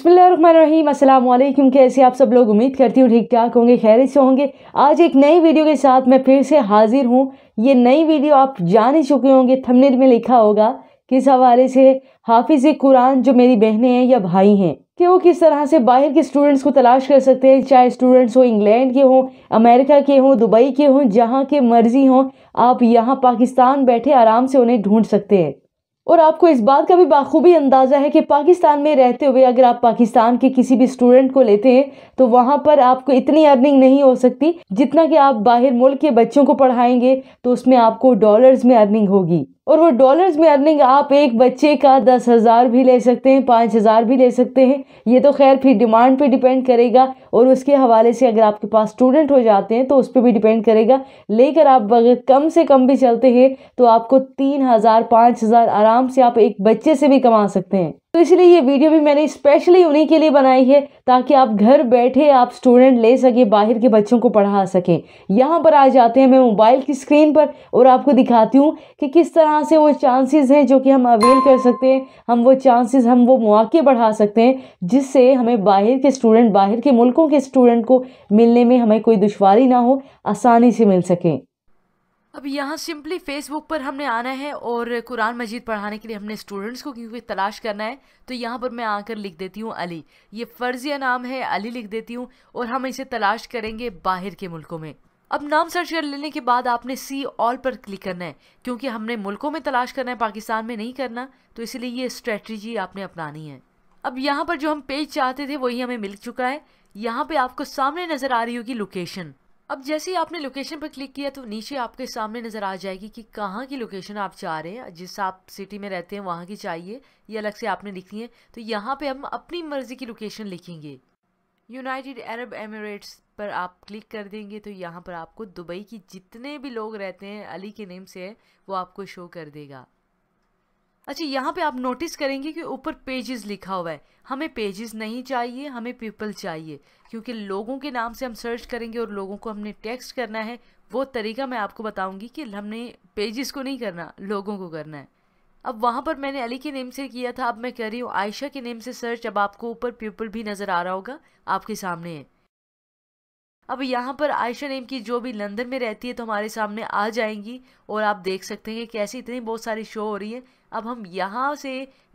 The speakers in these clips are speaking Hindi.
बसमीम कैसे आप सब लोग उम्मीद करती हूँ ठीक ठाक होंगे खैर से होंगे आज एक नई वीडियो के साथ मैं फिर से हाजिर हूँ ये नई वीडियो आप जान ही चुके होंगे थंबनेल में लिखा होगा किस हवाले से हाफिज़ कुरान जो मेरी बहनें हैं या भाई हैं कि वो किस तरह से बाहर के स्टूडेंट्स को तलाश कर सकते हैं चाहे स्टूडेंट्स हो इंग्लैंड के हों अमेरिका के हों दुबई के हों जहाँ के मर्ज़ी हों आप यहाँ पाकिस्तान बैठे आराम से उन्हें ढूंढ सकते हैं और आपको इस बात का भी बाखूबी अंदाज़ा है कि पाकिस्तान में रहते हुए अगर आप पाकिस्तान के किसी भी स्टूडेंट को लेते हैं तो वहाँ पर आपको इतनी अर्निंग नहीं हो सकती जितना कि आप बाहर मुल्क के बच्चों को पढ़ाएंगे तो उसमें आपको डॉलर्स में अर्निंग होगी और वो डॉलर्स में अर्निंग आप एक बच्चे का दस हज़ार भी ले सकते हैं पाँच हज़ार भी ले सकते हैं ये तो खैर फिर डिमांड पे डिपेंड करेगा और उसके हवाले से अगर आपके पास स्टूडेंट हो जाते हैं तो उस पर भी डिपेंड करेगा लेकर आप अगर कम से कम भी चलते हैं तो आपको तीन हज़ार पाँच हज़ार आराम से आप एक बच्चे से भी कमा सकते हैं तो इसलिए ये वीडियो भी मैंने स्पेशली उन्हीं के लिए बनाई है ताकि आप घर बैठे आप स्टूडेंट ले सकें बाहर के बच्चों को पढ़ा सकें यहाँ पर आ जाते हैं मैं मोबाइल की स्क्रीन पर और आपको दिखाती हूँ कि किस तरह से वो चांसेस हैं जो कि हम अवेल कर सकते हैं हम वो चांसेस हम वो मौके बढ़ा सकते हैं जिससे हमें बाहर के स्टूडेंट बाहर के मुल्कों के स्टूडेंट को मिलने में हमें कोई दुशारी ना हो आसानी से मिल सकें अब यहाँ सिंपली फेसबुक पर हमने आना है और कुरान मजीद पढ़ाने के लिए हमने स्टूडेंट्स को क्योंकि तलाश करना है तो यहाँ पर मैं आकर लिख देती हूँ अली ये फ़र्ज़िया नाम है अली लिख देती हूँ और हम इसे तलाश करेंगे बाहर के मुल्कों में अब नाम सर्च कर लेने के बाद आपने सी ऑल पर क्लिक करना है क्योंकि हमने मुल्कों में तलाश करना है पाकिस्तान में नहीं करना तो इसलिए ये स्ट्रेटजी आपने अपनानी है अब यहाँ पर जो हम पेज चाहते थे वही हमें मिल चुका है यहाँ पे आपको सामने नज़र आ रही होगी लोकेशन अब जैसे ही आपने लोकेशन पर क्लिक किया तो नीचे आपके सामने नज़र आ जाएगी कि कहाँ की लोकेशन आप चाह रहे हैं जिस आप सिटी में रहते हैं वहाँ की चाहिए ये अलग से आपने लिखनी है तो यहाँ पे हम अपनी मर्ज़ी की लोकेशन लिखेंगे यूनाइटेड अरब एमिरेट्स पर आप क्लिक कर देंगे तो यहाँ पर आपको दुबई की जितने भी लोग रहते हैं अली के नेम से है वो आपको शो कर देगा अच्छा यहाँ पे आप नोटिस करेंगे कि ऊपर पेजेस लिखा हुआ है हमें पेजेस नहीं चाहिए हमें पीपल चाहिए क्योंकि लोगों के नाम से हम सर्च करेंगे और लोगों को हमने टेक्स्ट करना है वो तरीका मैं आपको बताऊंगी कि हमने पेजेस को नहीं करना लोगों को करना है अब वहाँ पर मैंने अली के नेम से किया था अब मैं कर रही हूँ आयशा के नेम से सर्च अब आपको ऊपर पीपल भी नज़र आ रहा होगा आपके सामने है अब यहाँ पर आयशा नेम की जो भी लंदन में रहती है तो हमारे सामने आ जाएंगी और आप देख सकते हैं कि कैसे इतनी बहुत सारी शो हो रही है अब हम यहाँ से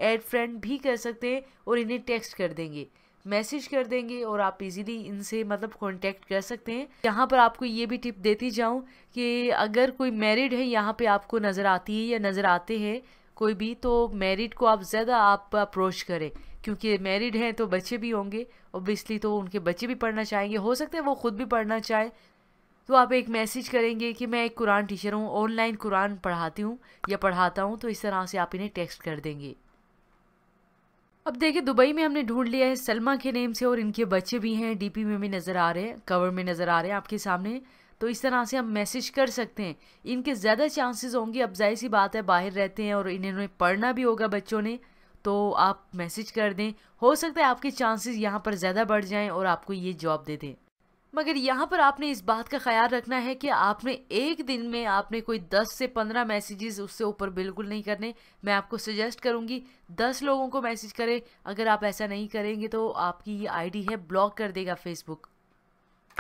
एड फ्रेंड भी कर सकते हैं और इन्हें टेक्स्ट कर देंगे मैसेज कर देंगे और आप इजीली इनसे मतलब कांटेक्ट कर सकते हैं यहाँ पर आपको ये भी टिप देती जाऊँ कि अगर कोई मैरिड है यहाँ पर आपको नज़र आती है या नज़र आते हैं कोई भी तो मैरिड को आप ज़्यादा आप अप्रोच करें क्योंकि मैरिड हैं तो बच्चे भी होंगे ओबियसली तो उनके बच्चे भी पढ़ना चाहेंगे हो सकता है वो ख़ुद भी पढ़ना चाहे तो आप एक मैसेज करेंगे कि मैं एक कुरान टीचर हूँ ऑनलाइन कुरान पढ़ाती हूँ या पढ़ाता हूँ तो इस तरह से आप इन्हें टेक्स्ट कर देंगे अब देखिए दुबई में हमने ढूंढ लिया है सलमा के नेम से और इनके बच्चे भी हैं डीपी में भी नज़र आ रहे हैं कवर में नज़र आ रहे हैं आपके सामने तो इस तरह से हम मैसेज कर सकते हैं इनके ज़्यादा चांसेस होंगे अब जाहिर सी बात है बाहर रहते हैं और इन्होंने पढ़ना भी होगा बच्चों ने तो आप मैसेज कर दें हो सकता है आपके चांसेस यहाँ पर ज़्यादा बढ़ जाएं और आपको ये जॉब दे दें मगर यहाँ पर आपने इस बात का ख्याल रखना है कि आपने एक दिन में आपने कोई 10 से 15 मैसेजेस उससे ऊपर बिल्कुल नहीं करने मैं आपको सजेस्ट करूँगी 10 लोगों को मैसेज करें अगर आप ऐसा नहीं करेंगे तो आपकी ये आईडी है ब्लॉक कर देगा फेसबुक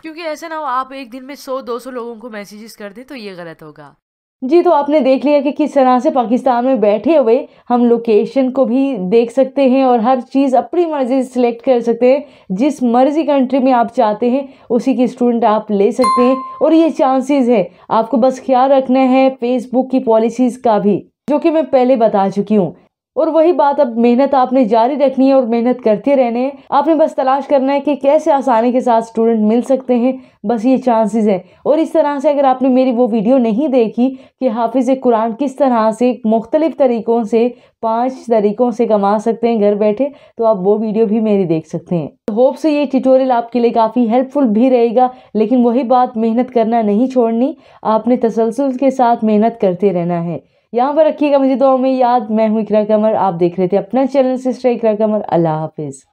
क्योंकि ऐसा ना हो आप एक दिन में 100-200 लोगों को मैसेजेस कर दें तो ये गलत होगा जी तो आपने देख लिया कि किस तरह से पाकिस्तान में बैठे हुए हम लोकेशन को भी देख सकते हैं और हर चीज़ अपनी मर्ज़ी से सिलेक्ट कर सकते हैं जिस मर्ज़ी कंट्री में आप चाहते हैं उसी की स्टूडेंट आप ले सकते हैं और ये चांसेस हैं आपको बस ख्याल रखना है फेसबुक की पॉलिसीज़ का भी जो कि मैं पहले बता चुकी हूँ और वही बात अब मेहनत आपने जारी रखनी है और मेहनत करते रहने आपने बस तलाश करना है कि कैसे आसानी के साथ स्टूडेंट मिल सकते हैं बस ये चांसेस हैं और इस तरह से अगर आपने मेरी वो वीडियो नहीं देखी कि हाफिज़ कुरान किस तरह से मुख्तलिफ़ तरीक़ों से पाँच तरीक़ों से कमा सकते हैं घर बैठे तो आप वो वीडियो भी मेरी देख सकते हैं होप से ये ट्यूटोरियल आपके लिए काफ़ी हेल्पफुल भी रहेगा लेकिन वही बात मेहनत करना नहीं छोड़नी आपने तसलसल के साथ मेहनत करते रहना है यहाँ पर रखिएगा मुझे तो हमें याद मैं हूँ इकरा कमर आप देख रहे थे अपना चैनल सिस्टर इकरा कमर अल्लाह हाफिज़